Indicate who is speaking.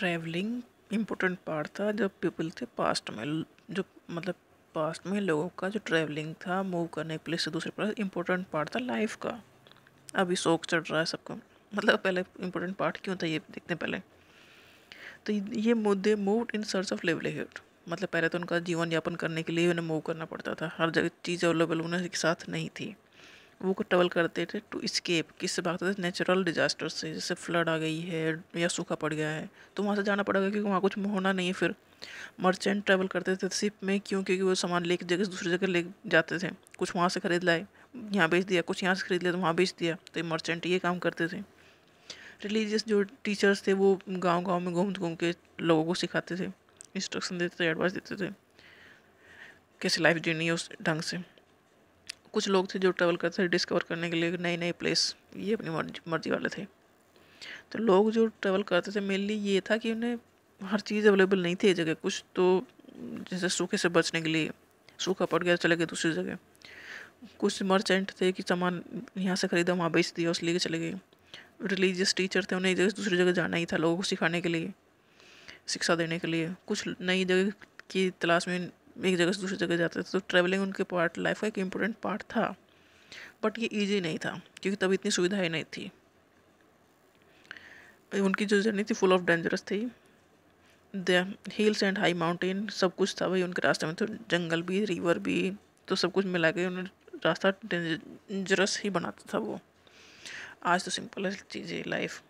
Speaker 1: travelling important part था जब people थे पास्ट में जो मतलब पास्ट में लोगों का जो ट्रैवलिंग था मूव करने के प्लेस से दूसरे प्लेस इम्पोर्टेंट पार्ट था लाइफ का अभी शौक चढ़ रहा है सबको मतलब पहले इम्पोर्टेंट पार्ट क्यों था ये देखते हैं पहले तो ये मुद्दे move in search of livelihood मतलब पहले तो उनका जीवन यापन करने के लिए उन्हें मूव करना पड़ता था हर जगह चीज़ अवेलेबल उन्हें के साथ नहीं थी वो को ट्रेवल करते थे टू इस्केप किससे भागते थे नेचुरल डिजास्टर से जैसे फ्लड आ गई है या सूखा पड़ गया है तो वहाँ से जाना पड़ेगा क्योंकि वहाँ कुछ होना नहीं है फिर मर्चेंट ट्रैवल करते थे शिप में क्यों क्योंकि वो सामान लेके जगह से दूसरी जगह ले जाते थे कुछ वहाँ से खरीद लाए यहाँ बेच दिया कुछ यहाँ से खरीद लिया तो वहाँ बेच दिया तो ये मर्चेंट ये काम करते थे रिलीजियस जो टीचर्स थे वो गांव गांव में घूम घूम के लोगों को सिखाते थे इंस्ट्रक्शन देते थे एडवाइस देते थे कैसे लाइफ जीनी है उस ढंग से कुछ लोग थे जो ट्रैवल करते थे डिस्कवर करने के लिए नए नए प्लेस ये अपनी मर्जी वाले थे तो लोग जो ट्रैवल करते थे मेनली ये था कि उन्हें हर चीज़ अवेलेबल नहीं थी जगह कुछ तो जैसे सूखे से बचने के लिए सूखा पड़ गया तो चले गए दूसरी जगह कुछ मर्चेंट थे कि सामान यहाँ से ख़रीदा वहाँ बेच दिया उस लेके चले गए रिलीजियस टीचर थे उन्हें एक जगह से दूसरी जगह जाना ही था लोगों को सिखाने के लिए शिक्षा देने के लिए कुछ नई जगह की तलाश में एक जगह से दूसरी जगह जाते थे तो ट्रैवलिंग उनके पार्ट लाइफ का एक इम्पोर्टेंट पार्ट था बट ये ईजी नहीं था क्योंकि तब इतनी सुविधाएं नहीं थी उनकी जो जर्नी थी फुल ऑफ डेंजरस थी हिल्स एंड हाई माउंटेन सब कुछ था भाई उनके रास्ते में तो जंगल भी रिवर भी तो सब कुछ मिला के उन्हें रास्ता डेंजरस ही बनाता था वो आज तो सिंपल है चीज़ें लाइफ